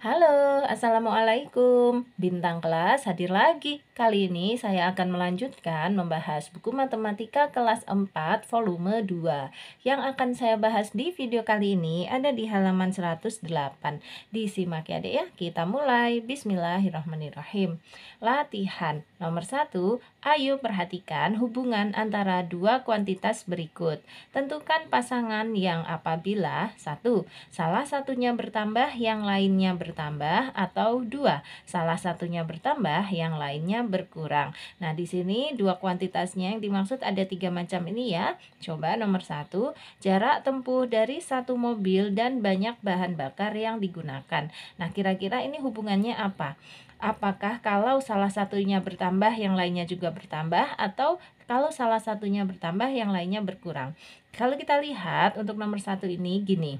Halo, Assalamualaikum. Bintang kelas hadir lagi. Kali ini saya akan melanjutkan membahas buku matematika kelas 4 volume 2. Yang akan saya bahas di video kali ini ada di halaman 108. Disimak ya deh ya, kita mulai. Bismillahirrahmanirrahim. Latihan nomor 1, Ayo perhatikan hubungan antara dua kuantitas berikut. Tentukan pasangan yang apabila satu salah satunya bertambah, yang lainnya bertambah, atau dua salah satunya bertambah, yang lainnya berkurang. Nah, di sini dua kuantitasnya yang dimaksud ada tiga macam ini ya. Coba nomor satu, jarak tempuh dari satu mobil dan banyak bahan bakar yang digunakan. Nah, kira-kira ini hubungannya apa? apakah kalau salah satunya bertambah yang lainnya juga bertambah atau kalau salah satunya bertambah yang lainnya berkurang. Kalau kita lihat untuk nomor satu ini gini.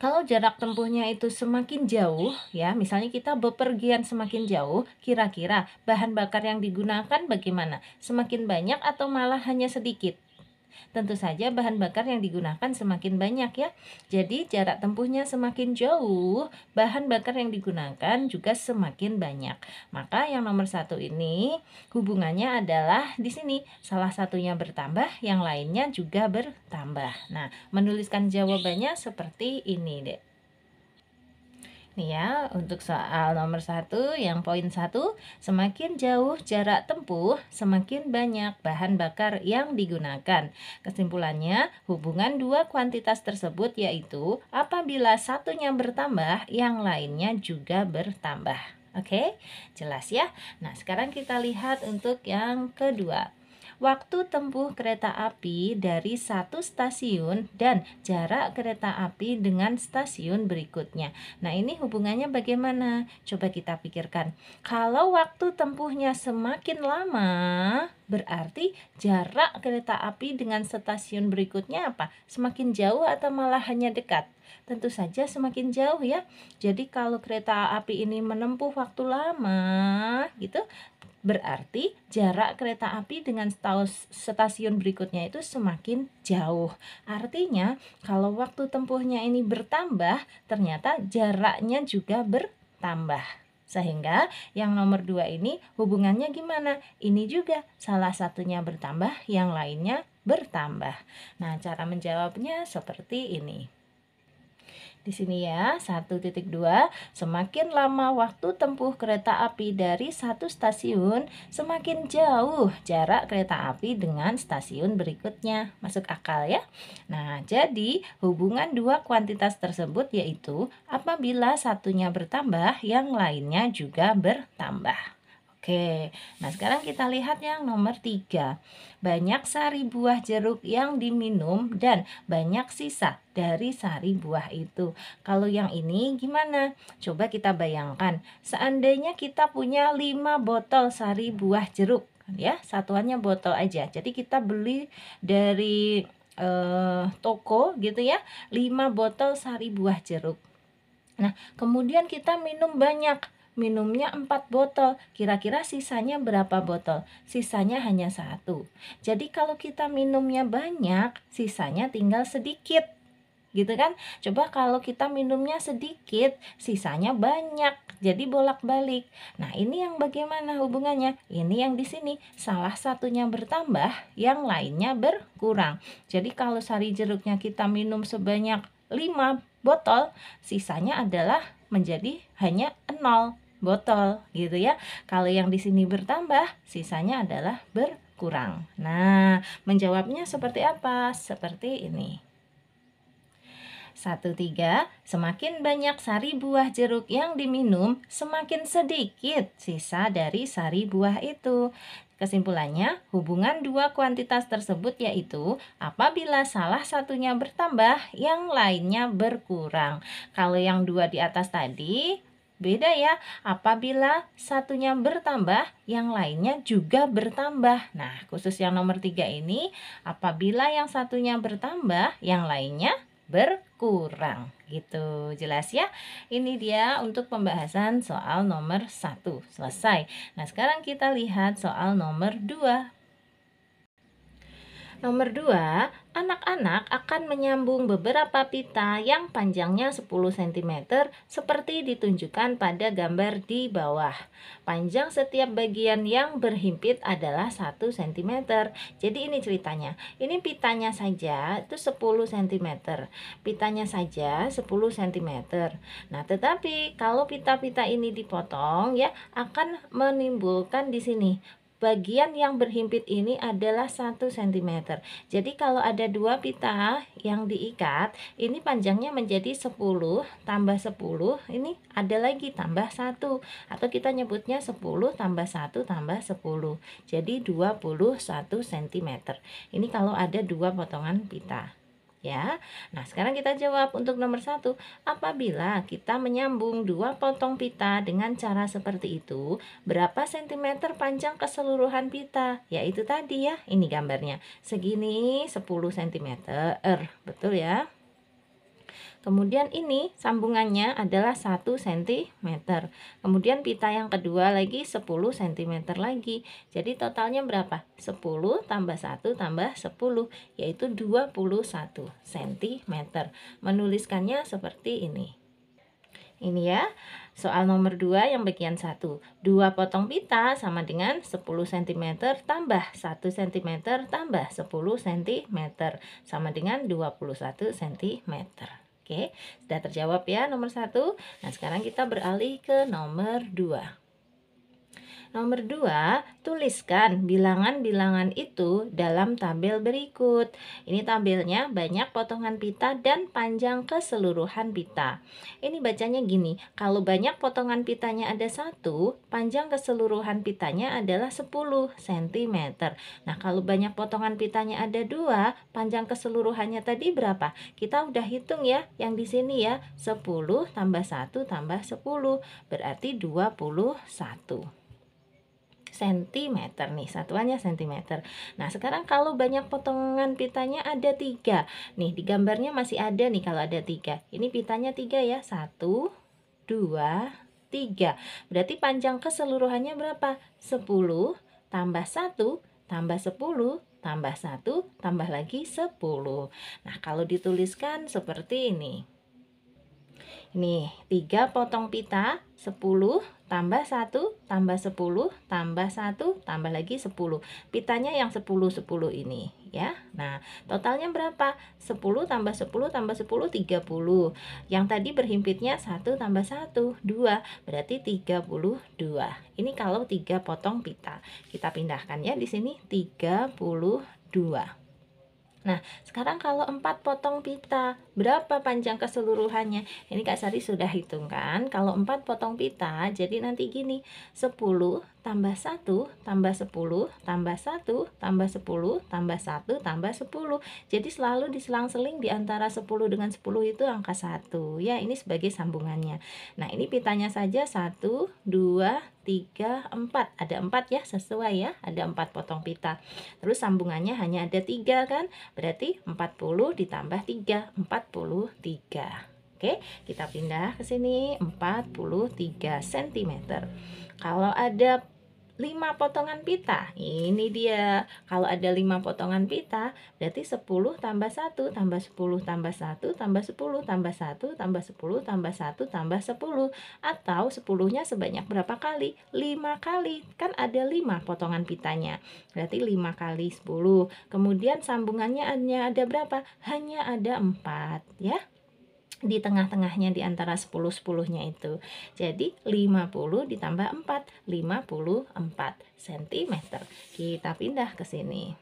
Kalau jarak tempuhnya itu semakin jauh, ya, misalnya kita bepergian semakin jauh, kira-kira bahan bakar yang digunakan bagaimana? Semakin banyak atau malah hanya sedikit? Tentu saja bahan bakar yang digunakan semakin banyak ya. Jadi jarak tempuhnya semakin jauh, bahan bakar yang digunakan juga semakin banyak. Maka yang nomor satu ini hubungannya adalah di sini salah satunya bertambah, yang lainnya juga bertambah. Nah, menuliskan jawabannya seperti ini deh ya untuk soal nomor satu yang poin satu semakin jauh jarak tempuh semakin banyak bahan bakar yang digunakan kesimpulannya hubungan dua kuantitas tersebut yaitu apabila satunya bertambah yang lainnya juga bertambah Oke, okay? jelas ya. Nah, sekarang kita lihat untuk yang kedua waktu tempuh kereta api dari satu stasiun dan jarak kereta api dengan stasiun berikutnya. Nah, ini hubungannya bagaimana? Coba kita pikirkan. Kalau waktu tempuhnya semakin lama, berarti jarak kereta api dengan stasiun berikutnya apa? Semakin jauh atau malah hanya dekat? Tentu saja semakin jauh ya. Jadi kalau kereta api ini menempuh waktu lama gitu, Berarti jarak kereta api dengan stasiun berikutnya itu semakin jauh. Artinya, kalau waktu tempuhnya ini bertambah, ternyata jaraknya juga bertambah. Sehingga yang nomor dua ini hubungannya gimana? Ini juga salah satunya bertambah, yang lainnya bertambah. Nah, cara menjawabnya seperti ini. Di sini ya, 1.2 semakin lama waktu tempuh kereta api dari satu stasiun, semakin jauh jarak kereta api dengan stasiun berikutnya. Masuk akal ya? Nah, jadi hubungan dua kuantitas tersebut yaitu apabila satunya bertambah, yang lainnya juga bertambah. Oke, nah sekarang kita lihat yang nomor tiga. Banyak sari buah jeruk yang diminum dan banyak sisa dari sari buah itu. Kalau yang ini gimana? Coba kita bayangkan, seandainya kita punya lima botol sari buah jeruk, ya satuannya botol aja. Jadi kita beli dari eh, toko gitu ya, lima botol sari buah jeruk. Nah, kemudian kita minum banyak minumnya 4 botol. Kira-kira sisanya berapa botol? Sisanya hanya satu. Jadi kalau kita minumnya banyak, sisanya tinggal sedikit. Gitu kan? Coba kalau kita minumnya sedikit, sisanya banyak. Jadi bolak-balik. Nah, ini yang bagaimana hubungannya? Ini yang di sini salah satunya bertambah, yang lainnya berkurang. Jadi kalau sari jeruknya kita minum sebanyak 5 botol, sisanya adalah menjadi hanya 0 botol gitu ya. Kalau yang di sini bertambah, sisanya adalah berkurang. Nah, menjawabnya seperti apa? Seperti ini. Satu tiga Semakin banyak sari buah jeruk yang diminum, semakin sedikit sisa dari sari buah itu. Kesimpulannya, hubungan dua kuantitas tersebut yaitu apabila salah satunya bertambah, yang lainnya berkurang. Kalau yang dua di atas tadi, Beda ya, apabila satunya bertambah, yang lainnya juga bertambah. Nah, khusus yang nomor tiga ini, apabila yang satunya bertambah, yang lainnya berkurang gitu jelas ya ini dia untuk pembahasan soal nomor satu selesai nah sekarang kita lihat soal nomor dua Nomor 2, anak-anak akan menyambung beberapa pita yang panjangnya 10 cm seperti ditunjukkan pada gambar di bawah. Panjang setiap bagian yang berhimpit adalah 1 cm. Jadi ini ceritanya. Ini pitanya saja itu 10 cm. Pitanya saja 10 cm. Nah, tetapi kalau pita-pita ini dipotong ya akan menimbulkan di sini bagian yang berhimpit ini adalah 1 cm. Jadi kalau ada dua pita yang diikat, ini panjangnya menjadi 10 tambah 10, ini ada lagi tambah 1 atau kita nyebutnya 10 tambah 1 tambah 10. Jadi 21 cm. Ini kalau ada dua potongan pita ya. Nah, sekarang kita jawab untuk nomor satu. Apabila kita menyambung dua potong pita dengan cara seperti itu, berapa sentimeter panjang keseluruhan pita? Yaitu tadi ya, ini gambarnya. Segini 10 cm, betul ya? Kemudian ini sambungannya adalah 1 cm. Kemudian pita yang kedua lagi 10 cm lagi. Jadi totalnya berapa? 10 tambah 1 tambah 10 yaitu 21 cm. Menuliskannya seperti ini. Ini ya, soal nomor 2 yang bagian 1. 2 potong pita sama dengan 10 cm tambah 1 cm tambah 10 cm sama dengan 21 cm. Oke, sudah terjawab ya nomor satu. Nah, sekarang kita beralih ke nomor dua. Nomor 2, tuliskan bilangan-bilangan itu dalam tabel berikut. Ini tabelnya banyak potongan pita dan panjang keseluruhan pita. Ini bacanya gini, kalau banyak potongan pitanya ada satu, panjang keseluruhan pitanya adalah 10 cm. Nah, kalau banyak potongan pitanya ada dua, panjang keseluruhannya tadi berapa? Kita udah hitung ya, yang di sini ya, 10 tambah 1 tambah 10, berarti 21 cm nih satuannya cm nah sekarang kalau banyak potongan pitanya ada tiga nih di gambarnya masih ada nih kalau ada tiga ini pitanya tiga ya satu dua tiga berarti panjang keseluruhannya berapa 10 tambah satu tambah 10 tambah satu tambah lagi 10 nah kalau dituliskan seperti ini Nih, 3 potong pita, 10 tambah 1 tambah 10 tambah 1 tambah lagi 10. Pitanya yang 10 10 ini ya. Nah, totalnya berapa? 10 tambah 10 tambah 10 30. Yang tadi berhimpitnya 1 tambah 1 2, berarti 32. Ini kalau 3 potong pita. Kita pindahkan ya di sini 32. Nah, sekarang kalau 4 potong pita, berapa panjang keseluruhannya? Ini Kak Sari sudah hitungkan. Kalau 4 potong pita, jadi nanti gini, 10 tambah 1, tambah 10, tambah 1, tambah 10, tambah 1, tambah 10. Jadi selalu diselang-seling di antara 10 dengan 10 itu angka 1. Ya, ini sebagai sambungannya. Nah, ini pitanya saja 1, 2, 3, 4 Ada 4 ya, sesuai ya Ada 4 potong pita Terus sambungannya hanya ada 3 kan Berarti 40 ditambah 3 43 Oke, kita pindah ke sini 43 cm kalau ada lima potongan pita. Ini dia. Kalau ada lima potongan pita, berarti 10 tambah satu tambah 10 tambah satu tambah 10 tambah satu tambah 10 tambah satu tambah 10 atau 10-nya sebanyak berapa kali? Lima kali. Kan ada lima potongan pitanya. Berarti lima kali 10. Kemudian sambungannya hanya ada berapa? Hanya ada empat, ya di tengah-tengahnya di antara 10-10-nya itu. Jadi 50 ditambah 4, 54 cm. Kita pindah ke sini.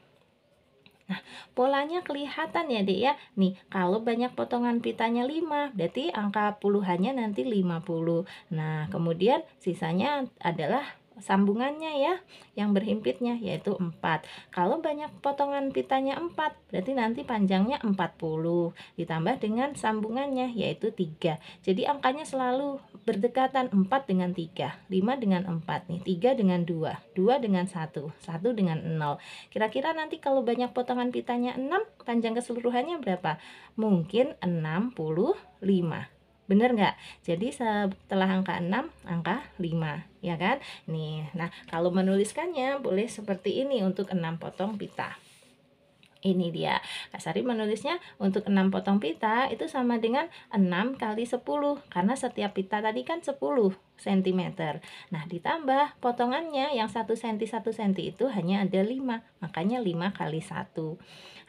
Nah, polanya kelihatan ya, Dek ya. Nih, kalau banyak potongan pitanya 5, berarti angka puluhannya nanti 50. Nah, kemudian sisanya adalah sambungannya ya yang berhimpitnya yaitu 4 kalau banyak potongan pitanya 4 berarti nanti panjangnya 40 ditambah dengan sambungannya yaitu 3 jadi angkanya selalu berdekatan 4 dengan 3 5 dengan 4 nih 3 dengan 2 2 dengan 1 1 dengan 0 kira-kira nanti kalau banyak potongan pitanya 6 panjang keseluruhannya berapa mungkin 65 Bener nggak? Jadi setelah angka 6, angka 5, ya kan? Nih, nah kalau menuliskannya boleh seperti ini untuk 6 potong pita. Ini dia, Kak Sari menulisnya untuk 6 potong pita itu sama dengan 6 kali 10 Karena setiap pita tadi kan 10 cm Nah ditambah potongannya yang 1 cm 1 cm itu hanya ada 5 Makanya 5 kali 1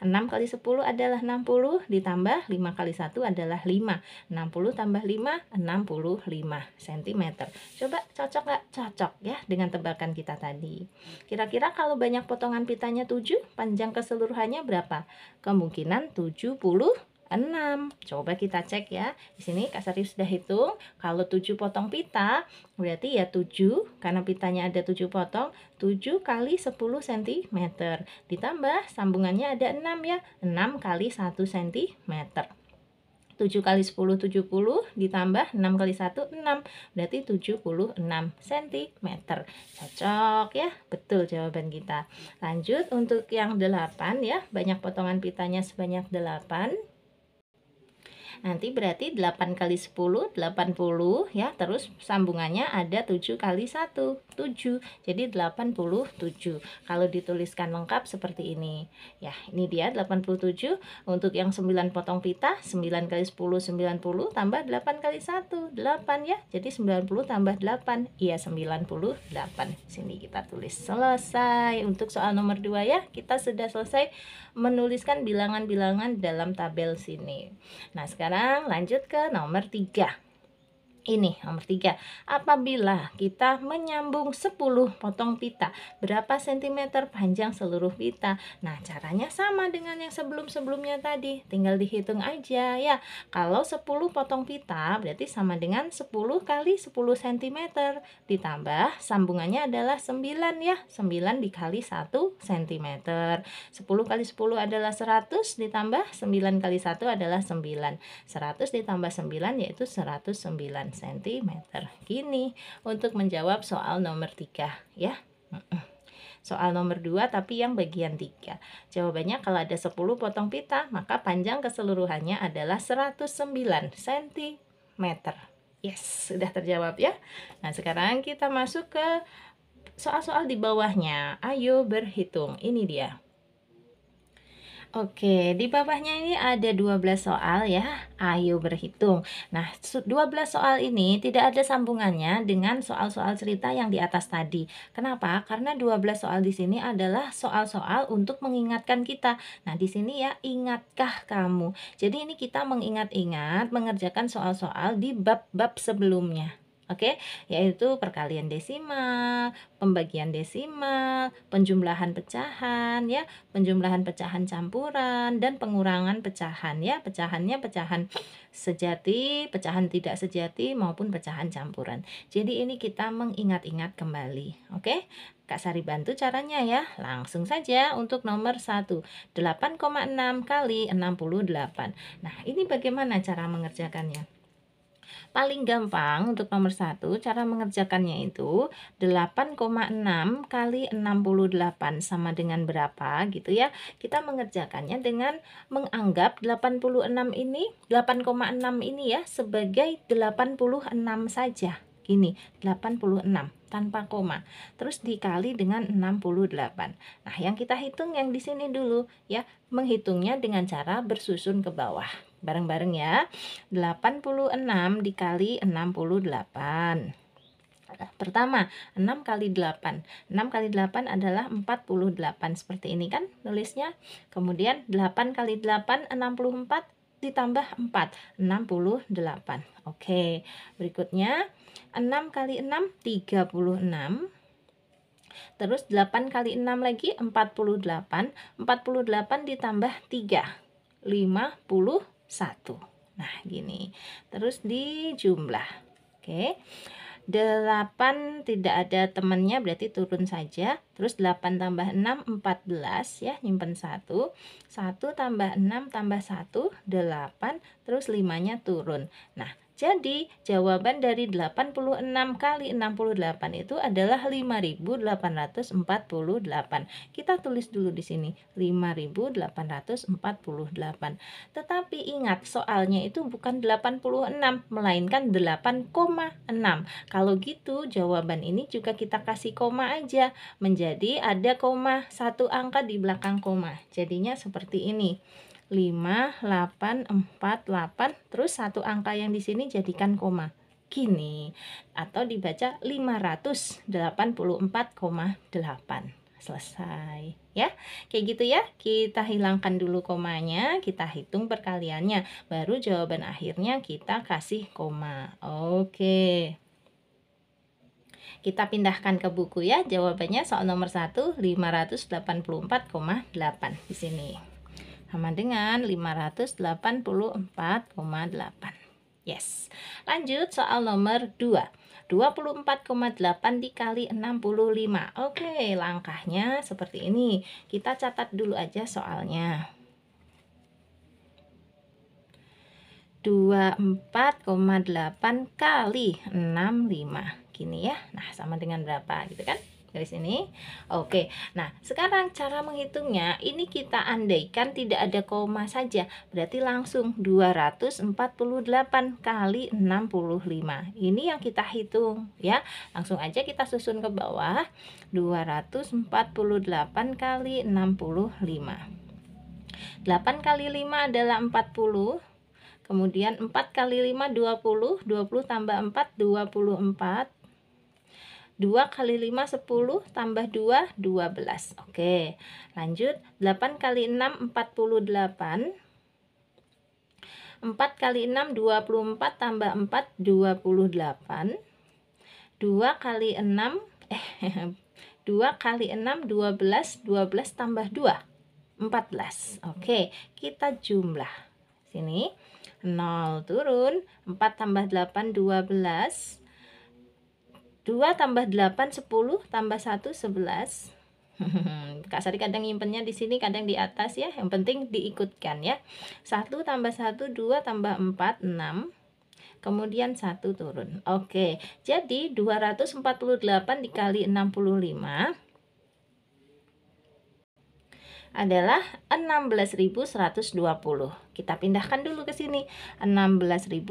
6 kali 10 adalah 60 ditambah 5 kali 1 adalah 5. 60 tambah 5 65 cm. Coba cocok nggak? Cocok ya dengan tebakan kita tadi. Kira-kira kalau banyak potongan pitanya 7, panjang keseluruhannya berapa? Kemungkinan 70 6. Coba kita cek ya. Di sini Kak Sari sudah hitung. Kalau 7 potong pita, berarti ya 7. Karena pitanya ada 7 potong. 7 kali 10 cm. Ditambah sambungannya ada 6 ya. 6 kali 1 cm. 7 kali 10 70 ditambah 6 kali 1 6 berarti 76 cm cocok ya betul jawaban kita lanjut untuk yang 8 ya banyak potongan pitanya sebanyak 8 Nanti berarti 8 kali 10, 80 ya. Terus sambungannya ada 7 kali 1, 7. Jadi 87. Kalau dituliskan lengkap seperti ini. Ya, ini dia 87. Untuk yang 9 potong pita, 9 kali 10, 90 tambah 8 kali 1, 8 ya. Jadi 90 tambah 8, iya 98. Sini kita tulis selesai. Untuk soal nomor 2 ya, kita sudah selesai menuliskan bilangan-bilangan dalam tabel sini. Nah, sekarang lanjut ke nomor 3 ini nomor 3 apabila kita menyambung 10 potong pita berapa cm panjang seluruh pita nah caranya sama dengan yang sebelum-sebelumnya tadi tinggal dihitung aja ya kalau 10 potong pita berarti sama dengan 10 kali 10 cm ditambah sambungannya adalah 9 ya 9 dikali 1 cm 10 kali 10 adalah 100 ditambah 9 kali 1 adalah 9 100 ditambah 9 yaitu 109 cm. Gini untuk menjawab soal nomor 3 ya. Soal nomor 2 tapi yang bagian 3. Jawabannya kalau ada 10 potong pita, maka panjang keseluruhannya adalah 109 cm. Yes, sudah terjawab ya. Nah, sekarang kita masuk ke soal-soal di bawahnya. Ayo berhitung. Ini dia. Oke, di bawahnya ini ada 12 soal ya. Ayo berhitung. Nah, 12 soal ini tidak ada sambungannya dengan soal-soal cerita yang di atas tadi. Kenapa? Karena 12 soal di sini adalah soal-soal untuk mengingatkan kita. Nah, di sini ya, ingatkah kamu? Jadi ini kita mengingat-ingat mengerjakan soal-soal di bab-bab sebelumnya. Oke, okay? yaitu perkalian desimal, pembagian desimal, penjumlahan pecahan ya, penjumlahan pecahan campuran dan pengurangan pecahan ya. Pecahannya pecahan sejati, pecahan tidak sejati maupun pecahan campuran. Jadi ini kita mengingat-ingat kembali. Oke. Okay? Kak Sari bantu caranya ya. Langsung saja untuk nomor 1. 8,6 kali 68. Nah, ini bagaimana cara mengerjakannya? Paling gampang untuk nomor satu cara mengerjakannya itu 8,6 kali 68 sama dengan berapa gitu ya. Kita mengerjakannya dengan menganggap 86 ini 8,6 ini ya sebagai 86 saja. Gini, 86 tanpa koma. Terus dikali dengan 68. Nah, yang kita hitung yang di sini dulu ya, menghitungnya dengan cara bersusun ke bawah bareng-bareng ya 86 dikali 68 nah, Pertama, 6 kali 8. 6 kali 8 adalah 48 seperti ini kan nulisnya. Kemudian 8 kali 8 64 ditambah 4 68. Oke. Berikutnya 6 kali 6 36. Terus 8 kali 6 lagi 48. 48 ditambah 3 50 Nah, gini. Terus di jumlah. Oke. Okay. 8 tidak ada temannya berarti turun saja terus 8 tambah 6 14 ya nyimpen 1 1 tambah 6 tambah 1 8 terus 5 nya turun nah jadi jawaban dari 86 kali 68 itu adalah 5848. Kita tulis dulu di sini 5848. Tetapi ingat soalnya itu bukan 86 melainkan 8,6. Kalau gitu jawaban ini juga kita kasih koma aja menjadi ada koma satu angka di belakang koma. Jadinya seperti ini. 5, 8, 4, 8, terus satu angka yang di sini jadikan koma. Gini, atau dibaca 584,8 selesai ya kayak gitu ya kita hilangkan dulu komanya kita hitung perkaliannya baru jawaban akhirnya kita kasih koma oke kita pindahkan ke buku ya jawabannya soal nomor 1 584,8 di sini sama dengan 584,8. Yes. Lanjut soal nomor 2. 24,8 dikali 65. Oke, langkahnya seperti ini. Kita catat dulu aja soalnya. 24,8 kali 65. Gini ya. Nah, sama dengan berapa gitu kan? dari sini. oke nah sekarang cara menghitungnya ini kita andaikan tidak ada koma saja berarti langsung 248 kali 65 ini yang kita hitung ya langsung aja kita susun ke bawah 248 kali 65 8 kali 5 adalah 40 kemudian 4 kali 5 20 20 tambah 4 24 2 kali 5 10 tambah 2 12 Oke lanjut 8 kali 6 48 4 kali 6 24 tambah 4 28 2 kali 6 eh 2 kali 6 12 12 tambah 2 14 Oke kita jumlah sini 0 turun 4 tambah 8 12 2 tambah 8 10 tambah 1 11 Kak Sari kadang nyimpennya di sini, kadang di atas ya. Yang penting diikutkan ya. 1 tambah 1, 2 tambah 4, 6. Kemudian 1 turun. Oke, jadi 248 dikali 65 adalah 16.120. Kita pindahkan dulu ke sini 16.120.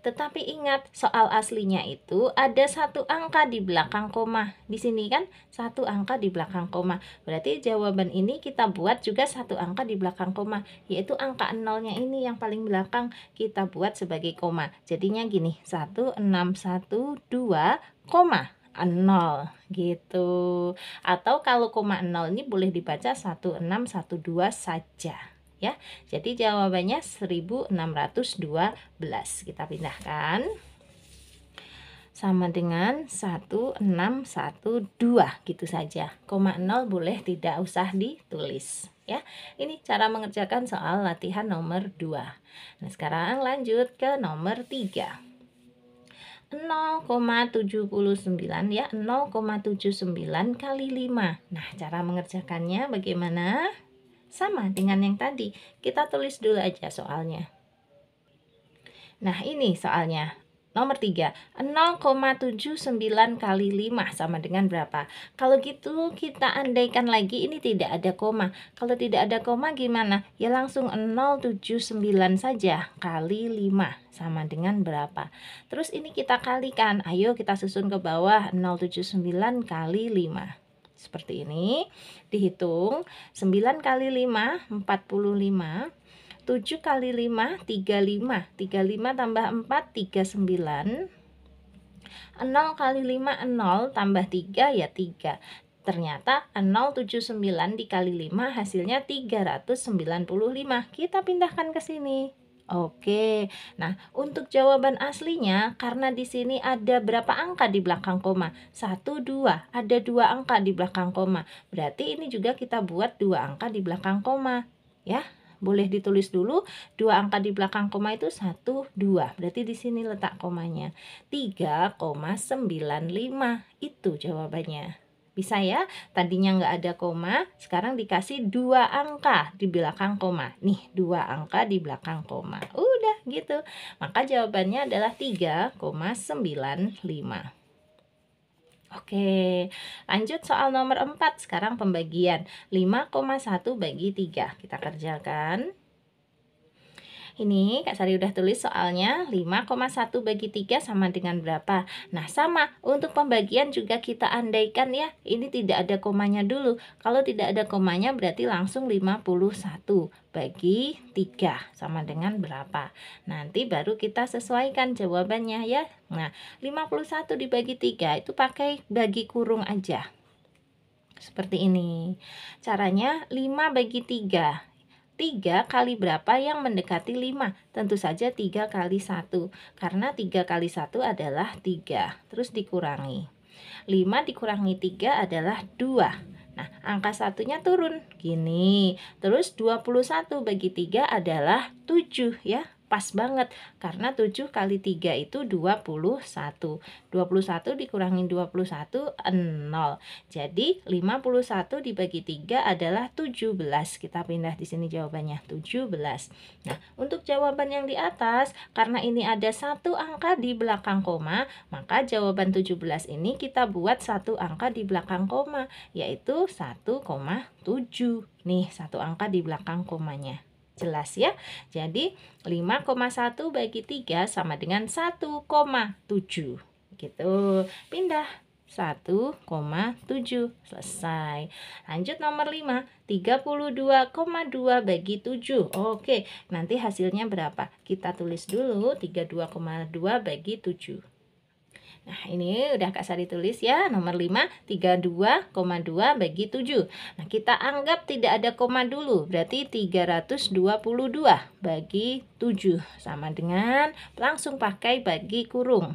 Tetapi ingat soal aslinya itu ada satu angka di belakang koma. Di sini kan satu angka di belakang koma. Berarti jawaban ini kita buat juga satu angka di belakang koma, yaitu angka nolnya ini yang paling belakang kita buat sebagai koma. Jadinya gini, 1612 koma 0 gitu. Atau kalau koma 0 ini boleh dibaca 1612 saja ya. Jadi jawabannya 1612. Kita pindahkan sama dengan 1612 gitu saja. Koma 0 boleh tidak usah ditulis ya. Ini cara mengerjakan soal latihan nomor 2. Nah, sekarang lanjut ke nomor 3. 0,79 ya 0,79 kali 5 nah cara mengerjakannya bagaimana sama dengan yang tadi kita tulis dulu aja soalnya nah ini soalnya Nomor 3, 0,79 kali 5 sama dengan berapa? Kalau gitu kita andaikan lagi ini tidak ada koma. Kalau tidak ada koma gimana? Ya langsung 079 saja kali 5 sama dengan berapa? Terus ini kita kalikan. Ayo kita susun ke bawah 079 kali 5 seperti ini dihitung 9 kali 5 45 7 kali 5, 35. 35 tambah 4, 39. 0 kali 5, 0. Tambah 3, ya 3. Ternyata 079 dikali 5 hasilnya 395. Kita pindahkan ke sini. Oke, nah untuk jawaban aslinya karena di sini ada berapa angka di belakang koma? Satu, dua. Ada dua angka di belakang koma. Berarti ini juga kita buat dua angka di belakang koma. Ya, boleh ditulis dulu dua angka di belakang koma itu satu dua berarti di sini letak komanya tiga koma sembilan lima itu jawabannya bisa ya tadinya nggak ada koma sekarang dikasih dua angka di belakang koma nih dua angka di belakang koma udah gitu maka jawabannya adalah tiga koma sembilan lima Oke, lanjut soal nomor 4. Sekarang pembagian 5,1 bagi 3. Kita kerjakan. 5,1. Ini Kak Sari udah tulis soalnya 5,1 bagi 3 sama dengan berapa? Nah sama, untuk pembagian juga kita andaikan ya. Ini tidak ada komanya dulu. Kalau tidak ada komanya berarti langsung 51 bagi 3 sama dengan berapa? Nanti baru kita sesuaikan jawabannya ya. Nah, 51 dibagi 3 itu pakai bagi kurung aja. Seperti ini. Caranya 5 bagi 3. 3 kali berapa yang mendekati 5? Tentu saja 3 kali 1, karena 3 kali 1 adalah 3, terus dikurangi. 5 dikurangi 3 adalah 2. Nah, angka satunya turun, gini. Terus 21 bagi 3 adalah 7 ya pas banget karena 7 kali 3 itu 21. 21 dikurangin 21 0. Jadi 51 dibagi 3 adalah 17. Kita pindah di sini jawabannya 17. Nah, untuk jawaban yang di atas karena ini ada satu angka di belakang koma, maka jawaban 17 ini kita buat satu angka di belakang koma, yaitu 1,7. Nih, satu angka di belakang komanya jelas ya. Jadi 5,1 bagi 3 sama dengan 1,7 gitu. Pindah 1,7 selesai. Lanjut nomor 5, 32,2 bagi 7. Oke, nanti hasilnya berapa? Kita tulis dulu 32,2 bagi 7. Nah, ini udah Kak Sari tulis ya, nomor 5, 32,2 bagi 7. Nah, kita anggap tidak ada koma dulu, berarti 322 bagi 7. Sama dengan langsung pakai bagi kurung.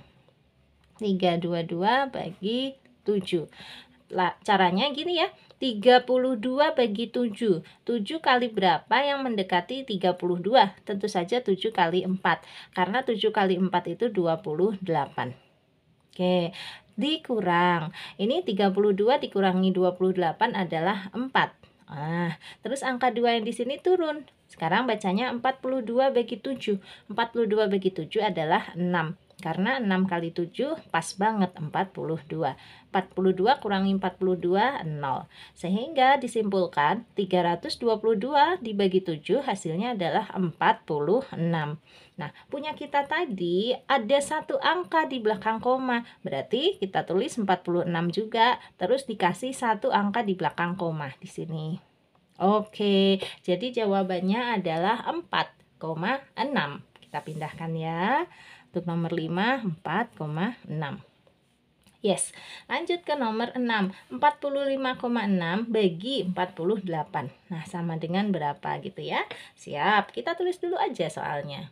322 bagi 7. La, caranya gini ya, 32 bagi 7. 7 kali berapa yang mendekati 32? Tentu saja 7 kali 4. Karena 7 kali 4 itu 28. Oke, dikurang. Ini 32 dikurangi 28 adalah 4. Ah, terus angka 2 yang di sini turun. Sekarang bacanya 42 bagi 7. 42 bagi 7 adalah 6. Karena 6 kali 7 pas banget 42. 42 kurangi 42, 0. Sehingga disimpulkan 322 dibagi 7 hasilnya adalah 46. Nah, punya kita tadi ada satu angka di belakang koma. Berarti kita tulis 46 juga, terus dikasih satu angka di belakang koma di sini. Oke, jadi jawabannya adalah 4,6. Kita pindahkan ya. Untuk nomor 5, 4,6. Yes, lanjut ke nomor 6. 45,6 bagi 48. Nah, sama dengan berapa gitu ya? Siap, kita tulis dulu aja soalnya.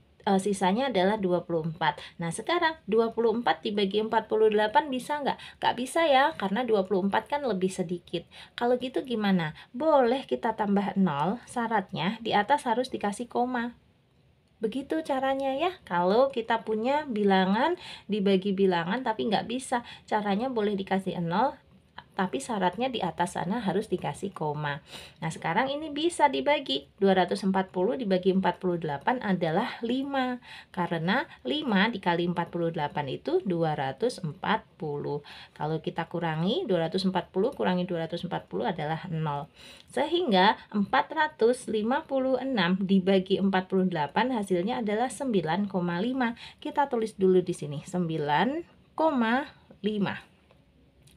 e, sisanya adalah 24. Nah, sekarang 24 dibagi 48 bisa nggak? Nggak bisa ya, karena 24 kan lebih sedikit. Kalau gitu gimana? Boleh kita tambah 0, syaratnya di atas harus dikasih koma. Begitu caranya ya. Kalau kita punya bilangan dibagi bilangan tapi nggak bisa, caranya boleh dikasih 0 tapi syaratnya di atas sana harus dikasih koma. Nah, sekarang ini bisa dibagi. 240 dibagi 48 adalah 5. Karena 5 dikali 48 itu 240. Kalau kita kurangi 240 kurangi 240 adalah 0. Sehingga 456 dibagi 48 hasilnya adalah 9,5. Kita tulis dulu di sini 9,5.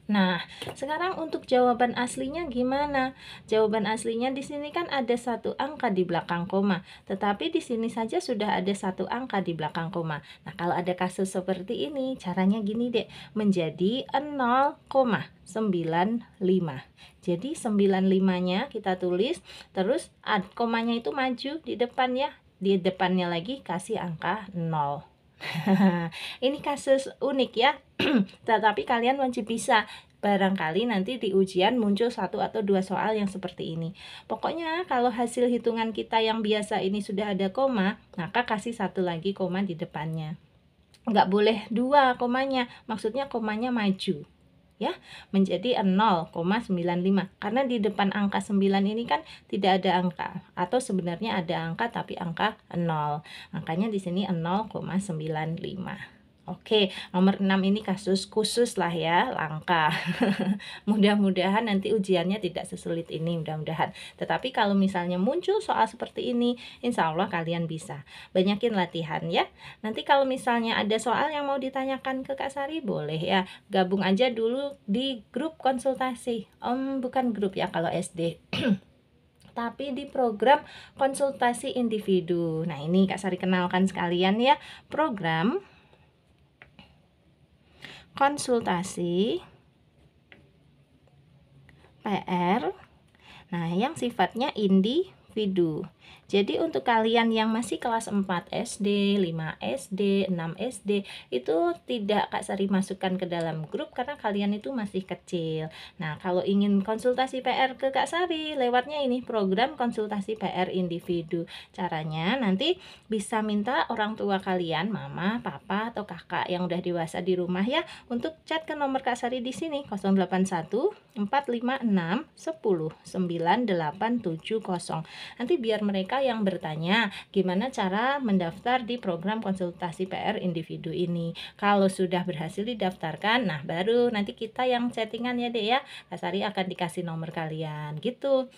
Nah, sekarang untuk jawaban aslinya gimana? Jawaban aslinya di sini kan ada satu angka di belakang koma, tetapi di sini saja sudah ada satu angka di belakang koma. Nah, kalau ada kasus seperti ini, caranya gini deh, menjadi 0,95. Jadi 95-nya kita tulis, terus komanya itu maju di depan ya, di depannya lagi kasih angka 0. Ini kasus unik ya, tetapi kalian wajib bisa. Barangkali nanti di ujian muncul satu atau dua soal yang seperti ini. Pokoknya kalau hasil hitungan kita yang biasa ini sudah ada koma, maka kasih satu lagi koma di depannya. Nggak boleh dua komanya, maksudnya komanya maju ya menjadi 0,95 karena di depan angka 9 ini kan tidak ada angka atau sebenarnya ada angka tapi angka 0 angkanya di sini 0,95 Oke, nomor 6 ini kasus khusus lah ya, langka. Mudah-mudahan nanti ujiannya tidak sesulit ini, mudah-mudahan. Tetapi kalau misalnya muncul soal seperti ini, insya Allah kalian bisa. Banyakin latihan ya. Nanti kalau misalnya ada soal yang mau ditanyakan ke Kak Sari, boleh ya. Gabung aja dulu di grup konsultasi. Om, bukan grup ya kalau SD. tapi di program konsultasi individu. Nah, ini Kak Sari kenalkan sekalian ya, program konsultasi, PR, nah yang sifatnya individu. Jadi untuk kalian yang masih kelas 4 SD, 5 SD, 6 SD itu tidak Kak Sari masukkan ke dalam grup karena kalian itu masih kecil. Nah, kalau ingin konsultasi PR ke Kak Sari lewatnya ini program konsultasi PR individu. Caranya nanti bisa minta orang tua kalian, mama, papa atau kakak yang udah dewasa di rumah ya untuk chat ke nomor Kak Sari di sini 081 4, 5, 6, 10, 9, 8, 7, 0. Nanti biar mereka yang bertanya gimana cara mendaftar di program konsultasi PR individu ini. Kalau sudah berhasil didaftarkan, nah baru nanti kita yang settingan ya deh ya. Kasari akan dikasih nomor kalian gitu.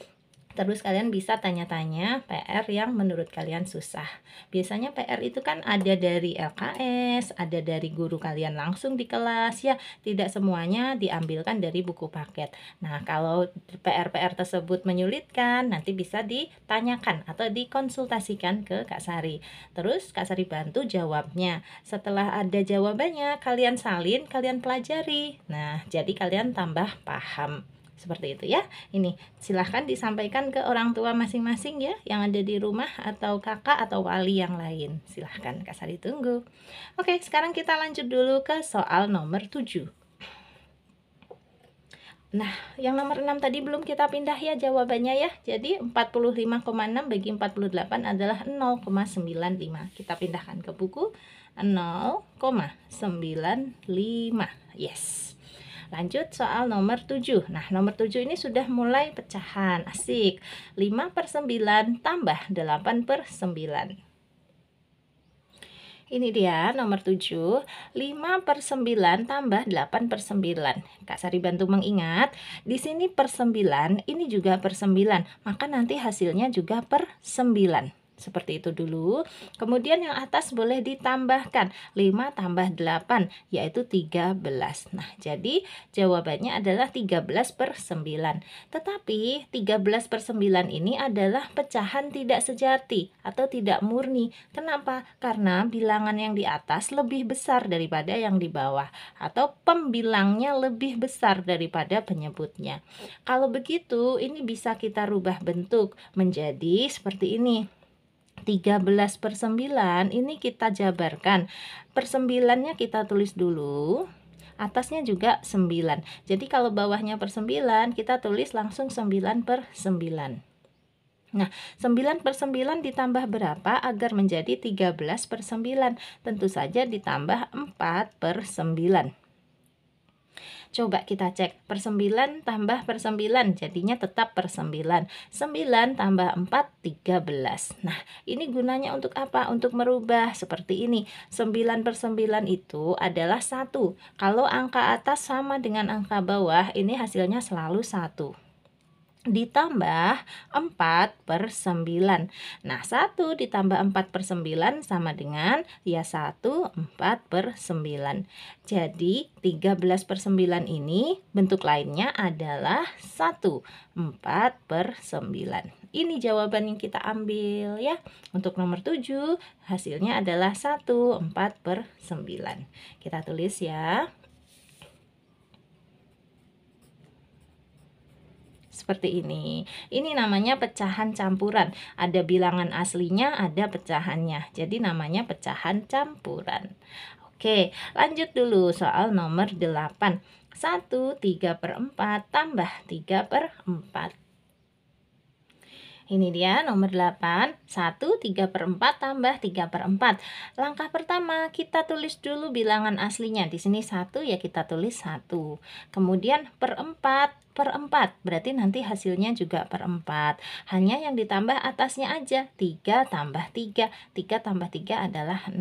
Terus kalian bisa tanya-tanya PR yang menurut kalian susah. Biasanya PR itu kan ada dari LKS, ada dari guru kalian langsung di kelas ya. Tidak semuanya diambilkan dari buku paket. Nah, kalau PR-PR tersebut menyulitkan, nanti bisa ditanyakan atau dikonsultasikan ke Kak Sari. Terus Kak Sari bantu jawabnya. Setelah ada jawabannya, kalian salin, kalian pelajari. Nah, jadi kalian tambah paham seperti itu ya ini silahkan disampaikan ke orang tua masing-masing ya yang ada di rumah atau kakak atau wali yang lain silahkan Sari tunggu oke sekarang kita lanjut dulu ke soal nomor 7 Nah, yang nomor 6 tadi belum kita pindah ya jawabannya ya. Jadi 45,6 bagi 48 adalah 0,95. Kita pindahkan ke buku 0,95. Yes. Lanjut soal nomor 7. Nah, nomor 7 ini sudah mulai pecahan. Asik. 5 per 9 tambah 8 per 9. Ini dia nomor 7 5 per 9 tambah 8 per 9 Kak Sari bantu mengingat Di sini per 9 Ini juga per 9 Maka nanti hasilnya juga per 9 seperti itu dulu. Kemudian yang atas boleh ditambahkan 5 tambah 8 yaitu 13. Nah, jadi jawabannya adalah 13 per 9. Tetapi 13 per 9 ini adalah pecahan tidak sejati atau tidak murni. Kenapa? Karena bilangan yang di atas lebih besar daripada yang di bawah atau pembilangnya lebih besar daripada penyebutnya. Kalau begitu, ini bisa kita rubah bentuk menjadi seperti ini. 13 per 9 ini kita jabarkan. persembilannya kita tulis dulu. Atasnya juga 9. Jadi kalau bawahnya per 9, kita tulis langsung 9 per 9. Nah, 9 per 9 ditambah berapa agar menjadi 13 per 9? Tentu saja ditambah 4 per 9. Coba kita cek, per 9 tambah per 9, jadinya tetap per 9. 9 tambah 4, 13. Nah, ini gunanya untuk apa? Untuk merubah seperti ini. 9 per 9 itu adalah 1. Kalau angka atas sama dengan angka bawah, ini hasilnya selalu 1 ditambah 4 per 9. Nah, 1 ditambah 4 per 9 sama dengan ya 1 4 per 9. Jadi, 13 per 9 ini bentuk lainnya adalah 1 4 per 9. Ini jawaban yang kita ambil ya. Untuk nomor 7 hasilnya adalah 1 4 per 9. Kita tulis ya. seperti ini. Ini namanya pecahan campuran. Ada bilangan aslinya, ada pecahannya. Jadi namanya pecahan campuran. Oke, lanjut dulu soal nomor 8. 1, 3 per 4, tambah 3 per 4. Ini dia nomor 8, 1, 3 per 4 tambah 3 per 4. Langkah pertama kita tulis dulu bilangan aslinya. Di sini 1 ya kita tulis 1. Kemudian per 4 per 4 berarti nanti hasilnya juga per 4 hanya yang ditambah atasnya aja 3 tambah 3 3 tambah 3 adalah 6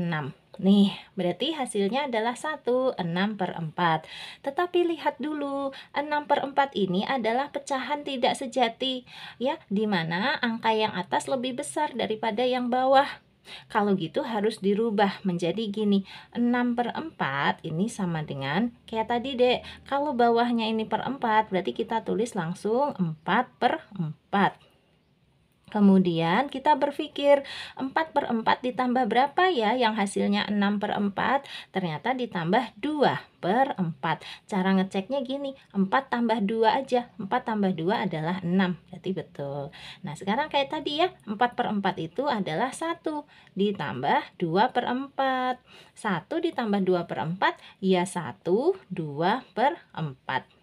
Nih, berarti hasilnya adalah 1, 6 per 4. Tetapi lihat dulu, 6 per 4 ini adalah pecahan tidak sejati, ya, di mana angka yang atas lebih besar daripada yang bawah. Kalau gitu harus dirubah menjadi gini 6 per 4 ini sama dengan kayak tadi dek Kalau bawahnya ini per 4 berarti kita tulis langsung 4 per 4 Kemudian kita berpikir 4 per 4 ditambah berapa ya yang hasilnya 6 per 4 ternyata ditambah 2 per 4 Cara ngeceknya gini 4 tambah 2 aja 4 tambah 2 adalah 6 berarti betul Nah sekarang kayak tadi ya 4 per 4 itu adalah 1 ditambah 2 per 4 1 ditambah 2 per 4 ya 1 2 per 4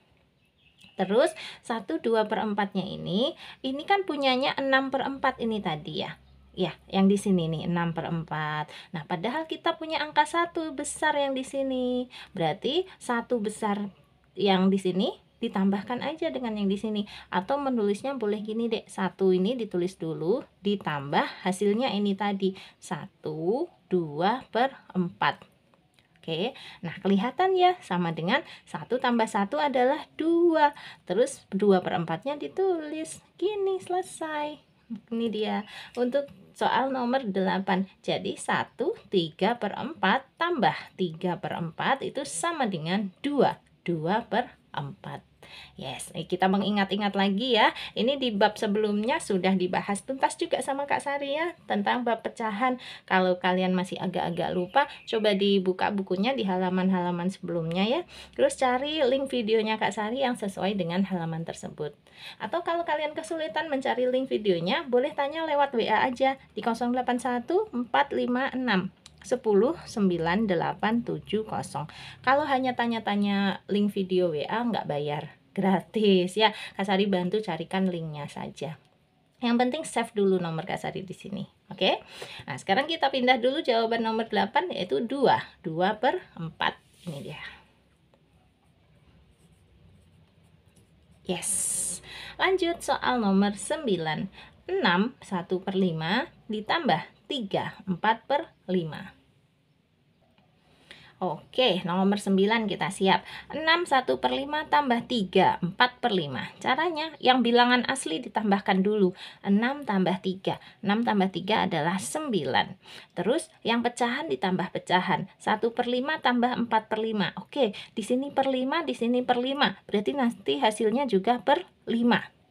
Terus 1 2 per 4-nya ini, ini kan punyanya 6 per 4 ini tadi ya. Ya, yang di sini nih 6 per 4. Nah, padahal kita punya angka satu besar yang di sini. Berarti satu besar yang di sini ditambahkan aja dengan yang di sini atau menulisnya boleh gini deh satu ini ditulis dulu ditambah hasilnya ini tadi satu dua per empat Oke, nah kelihatan ya sama dengan 1 tambah 1 adalah 2. Terus 2 per 4-nya ditulis. Gini, selesai. Ini dia untuk soal nomor 8 Jadi 1, 3 per 4 tambah 3 per 4 itu sama dengan 2 2 per 4 Yes, eh, kita mengingat-ingat lagi ya. Ini di bab sebelumnya sudah dibahas tuntas juga sama Kak Sari ya tentang bab pecahan. Kalau kalian masih agak-agak lupa, coba dibuka bukunya di halaman-halaman sebelumnya ya. Terus cari link videonya Kak Sari yang sesuai dengan halaman tersebut. Atau kalau kalian kesulitan mencari link videonya, boleh tanya lewat WA aja di 081456109870. Kalau hanya tanya-tanya link video WA nggak bayar gratis ya. Kasari bantu carikan linknya saja. Yang penting save dulu nomor Kasari di sini. Oke. okay? Nah, sekarang kita pindah dulu jawaban nomor 8 yaitu 2. 2 per 4. Ini dia. Yes. Lanjut soal nomor 9. 6, 1 per 5, ditambah 3, 4 per 5. Oke, nomor 9 kita siap. 6, 1 per 5 tambah 3, 4 per 5. Caranya, yang bilangan asli ditambahkan dulu. 6 tambah 3. 6 tambah 3 adalah 9. Terus, yang pecahan ditambah pecahan. 1 per 5 tambah 4 per 5. Oke, di sini per 5, di sini per 5. Berarti nanti hasilnya juga per 5.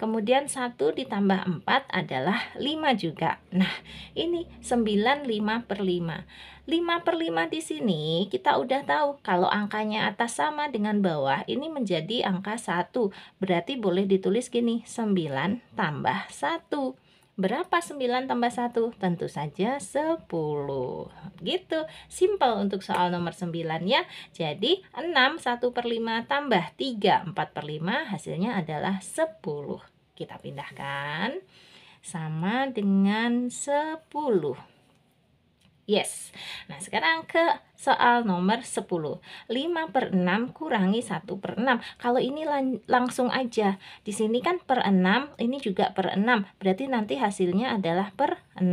Kemudian 1 ditambah 4 adalah 5 juga. Nah, ini 9 5 per 5. 5 per 5 di sini kita udah tahu kalau angkanya atas sama dengan bawah ini menjadi angka 1. Berarti boleh ditulis gini, 9 tambah 1. Berapa 9 tambah 1? Tentu saja 10. Gitu. Simple untuk soal nomor 9 ya. Jadi 6 1 per 5 tambah 3 4 per 5 hasilnya adalah 10. Kita pindahkan. Sama dengan 10. Yes. Nah, sekarang ke soal nomor 10. 5 per 6 kurangi 1 per 6. Kalau ini lang langsung aja. Di sini kan per 6, ini juga per 6. Berarti nanti hasilnya adalah per 6.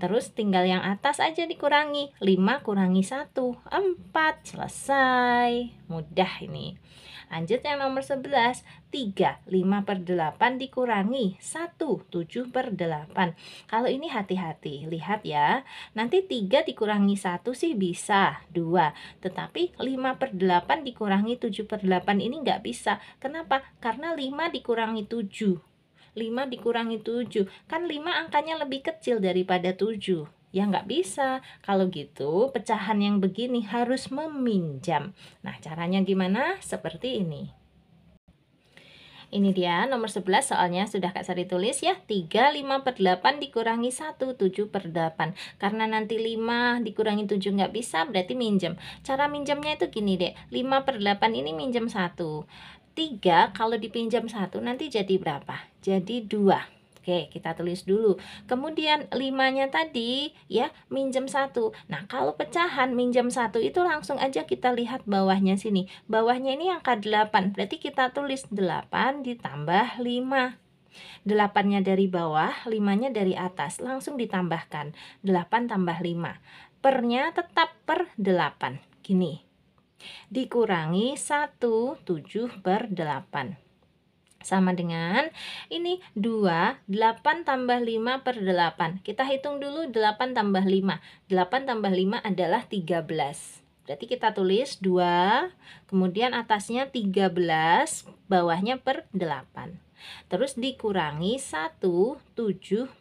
Terus tinggal yang atas aja dikurangi. 5 kurangi 1, 4. Selesai. Mudah ini. Lanjut yang nomor 11, 3, 5 per 8 dikurangi 1, 7 per 8. Kalau ini hati-hati, lihat ya. Nanti 3 dikurangi 1 sih bisa, 2. Tetapi 5 per 8 dikurangi 7 per 8 ini nggak bisa. Kenapa? Karena 5 dikurangi 7. 5 dikurangi 7. Kan 5 angkanya lebih kecil daripada 7. Ya nggak bisa. Kalau gitu pecahan yang begini harus meminjam. Nah caranya gimana? Seperti ini. Ini dia nomor 11 soalnya sudah Kak Sari tulis ya 3, 5 per 8 dikurangi 1, 7 per 8 Karena nanti 5 dikurangi 7 nggak bisa berarti minjem Cara minjemnya itu gini deh 5 per 8 ini minjem 1 3 kalau dipinjam 1 nanti jadi berapa? Jadi 2 Oke, kita tulis dulu. Kemudian limanya tadi ya minjem satu. Nah, kalau pecahan minjem satu itu langsung aja kita lihat bawahnya sini. Bawahnya ini angka 8. Berarti kita tulis 8 ditambah 5. 8-nya dari bawah, 5-nya dari atas, langsung ditambahkan. 8 tambah 5. Pernya tetap per 8. Gini. Dikurangi 1, 7 per 8 sama dengan ini 2, 8 tambah 5 per 8. Kita hitung dulu 8 tambah 5. 8 tambah 5 adalah 13. Berarti kita tulis 2, kemudian atasnya 13, bawahnya per 8. Terus dikurangi 1, 7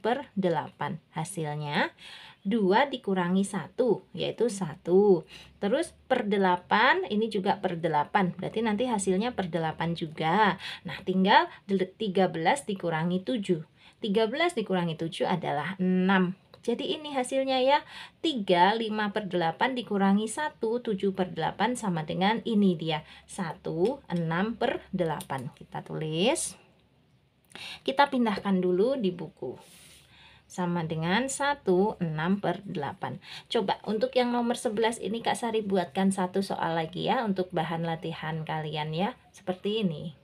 per 8. Hasilnya 2 dikurangi 1 yaitu 1 terus per 8 ini juga per 8 berarti nanti hasilnya per 8 juga nah tinggal 13 dikurangi 7 13 dikurangi 7 adalah 6 jadi ini hasilnya ya 3, 5 per 8 dikurangi 1, 7 per 8 sama dengan ini dia 1, 6 per 8 Kita tulis Kita pindahkan dulu di buku sama dengan 1, 6 per 8. Coba untuk yang nomor 11 ini Kak Sari buatkan satu soal lagi ya untuk bahan latihan kalian ya. Seperti ini.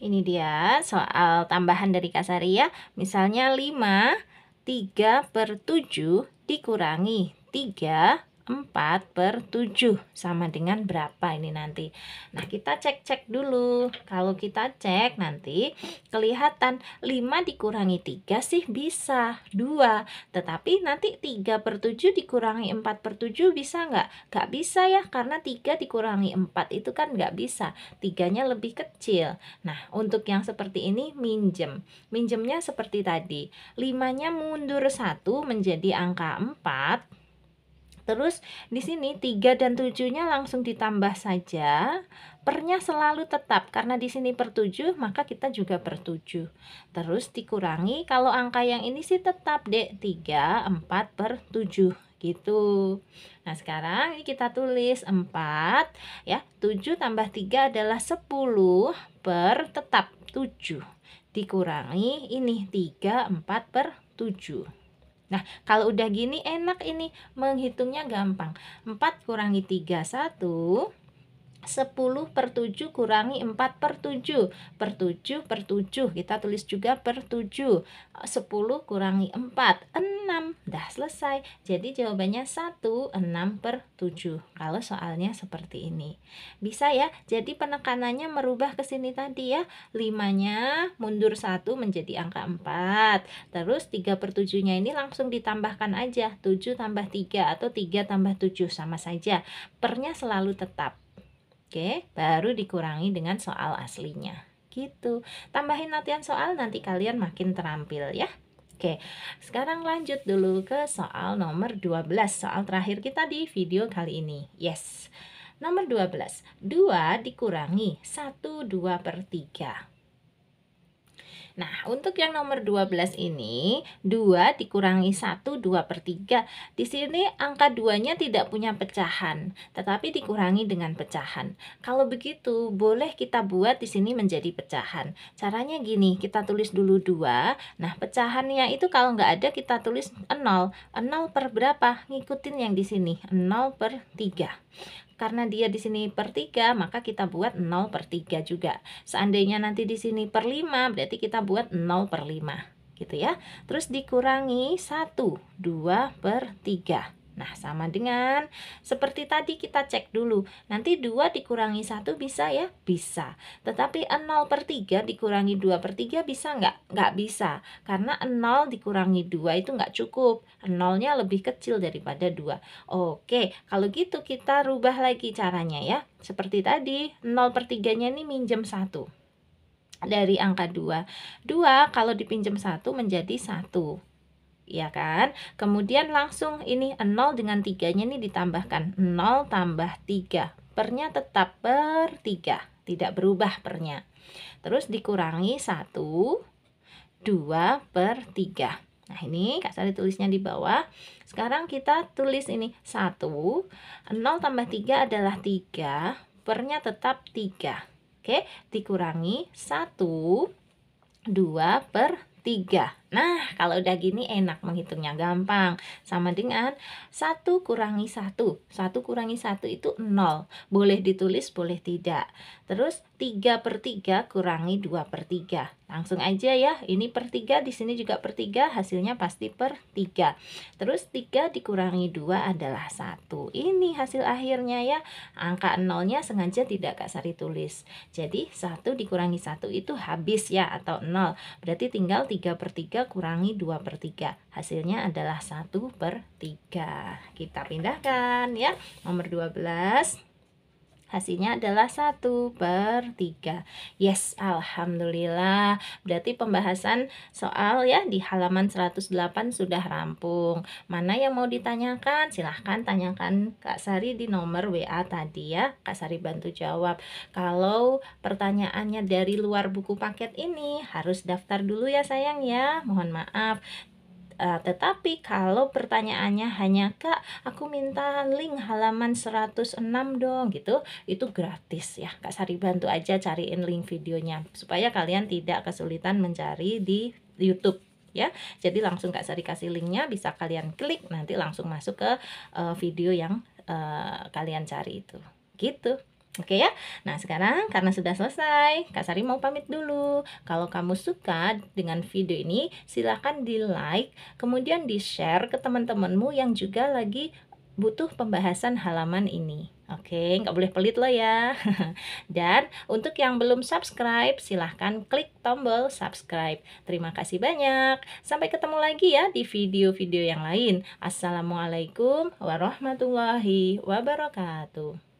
Ini dia soal tambahan dari Kak Sari ya. Misalnya 5, 3 per 7 dikurangi 3 4 per 7 sama dengan berapa ini nanti Nah kita cek-cek dulu Kalau kita cek nanti kelihatan 5 dikurangi 3 sih bisa 2 Tetapi nanti 3 per 7 dikurangi 4 per 7 bisa nggak? Nggak bisa ya karena 3 dikurangi 4 itu kan nggak bisa 3 nya lebih kecil Nah untuk yang seperti ini minjem Minjemnya seperti tadi 5 nya mundur 1 menjadi angka 4 Terus di sini 3 dan 7-nya langsung ditambah saja. Pernya selalu tetap karena di sini per 7 maka kita juga per 7. Terus dikurangi kalau angka yang ini sih tetap Dek 3 4 per 7 gitu. Nah, sekarang ini kita tulis 4 ya. 7 tambah 3 adalah 10 per tetap 7 dikurangi ini 3 4 per 7. Nah, kalau udah gini enak ini menghitungnya gampang. 4 kurangi 3, 1. 10 per 7 kurangi 4 per 7 per 7 per 7 kita tulis juga per 7 10 kurangi 4 6 dah selesai jadi jawabannya 1 6 per 7 kalau soalnya seperti ini bisa ya jadi penekanannya merubah ke sini tadi ya 5 nya mundur 1 menjadi angka 4 terus 3 per 7 nya ini langsung ditambahkan aja 7 tambah 3 atau 3 tambah 7 sama saja pernya selalu tetap Oke, baru dikurangi dengan soal aslinya. Gitu. Tambahin latihan soal nanti kalian makin terampil ya. Oke, sekarang lanjut dulu ke soal nomor 12, soal terakhir kita di video kali ini. Yes. Nomor 12, 2 dikurangi 1 2 per 3. Nah, untuk yang nomor 12 ini, 2 dikurangi 1, 2 per 3. Di sini angka 2-nya tidak punya pecahan, tetapi dikurangi dengan pecahan. Kalau begitu, boleh kita buat di sini menjadi pecahan. Caranya gini, kita tulis dulu 2. Nah, pecahannya itu kalau nggak ada, kita tulis 0. 0 per berapa? Ngikutin yang di sini, 0 per 3 karena dia di sini per 3, maka kita buat 0 per 3 juga. Seandainya nanti di sini per 5, berarti kita buat 0 per 5 gitu ya. Terus dikurangi 1, 2 per 3. Nah, sama dengan seperti tadi kita cek dulu. Nanti 2 dikurangi 1 bisa ya? Bisa. Tetapi 0 per 3 dikurangi 2 per 3 bisa nggak? Nggak bisa. Karena 0 dikurangi 2 itu nggak cukup. 0-nya lebih kecil daripada 2. Oke, kalau gitu kita rubah lagi caranya ya. Seperti tadi, 0 per 3-nya ini minjem 1 dari angka 2. 2 kalau dipinjam 1 menjadi 1 ya kan? Kemudian langsung ini 0 eh, dengan 3-nya ini ditambahkan. 0 tambah 3. Pernya tetap per 3, tidak berubah pernya. Terus dikurangi 1, 2 per 3. Nah ini Kak Sari tulisnya di bawah Sekarang kita tulis ini 1 0 tambah 3 adalah 3 Pernya tetap 3 Oke dikurangi 1 2 per 3 Nah, kalau udah gini enak menghitungnya gampang. Sama dengan 1 kurangi 1. 1 kurangi 1 itu 0. Boleh ditulis, boleh tidak. Terus 3 per 3 kurangi 2 per 3. Langsung aja ya, ini per 3, di sini juga per 3, hasilnya pasti per 3. Terus 3 dikurangi 2 adalah 1. Ini hasil akhirnya ya. Angka 0-nya sengaja tidak Kak Sari tulis. Jadi 1 dikurangi 1 itu habis ya atau 0. Berarti tinggal 3 per 3 kurangi 2 per 3 hasilnya adalah 1 per 3 kita pindahkan ya Nomor 12 nomor 12 Hasilnya adalah 1 per 3. Yes, Alhamdulillah. Berarti pembahasan soal ya di halaman 108 sudah rampung. Mana yang mau ditanyakan? Silahkan tanyakan Kak Sari di nomor WA tadi ya. Kak Sari bantu jawab. Kalau pertanyaannya dari luar buku paket ini, harus daftar dulu ya sayang ya. Mohon maaf. Uh, tetapi kalau pertanyaannya hanya Kak, aku minta link halaman 106 dong gitu, itu gratis ya. Kak Sari bantu aja cariin link videonya supaya kalian tidak kesulitan mencari di YouTube ya. Jadi langsung Kak Sari kasih linknya bisa kalian klik nanti langsung masuk ke uh, video yang uh, kalian cari itu. Gitu. Oke ya. Nah, sekarang karena sudah selesai, Kak Sari mau pamit dulu. Kalau kamu suka dengan video ini, silahkan di-like, kemudian di-share ke teman-temanmu yang juga lagi butuh pembahasan halaman ini. Oke, okay, nggak boleh pelit lo ya. Dan untuk yang belum subscribe, silahkan klik tombol subscribe. Terima kasih banyak. Sampai ketemu lagi ya di video-video yang lain. Assalamualaikum warahmatullahi wabarakatuh.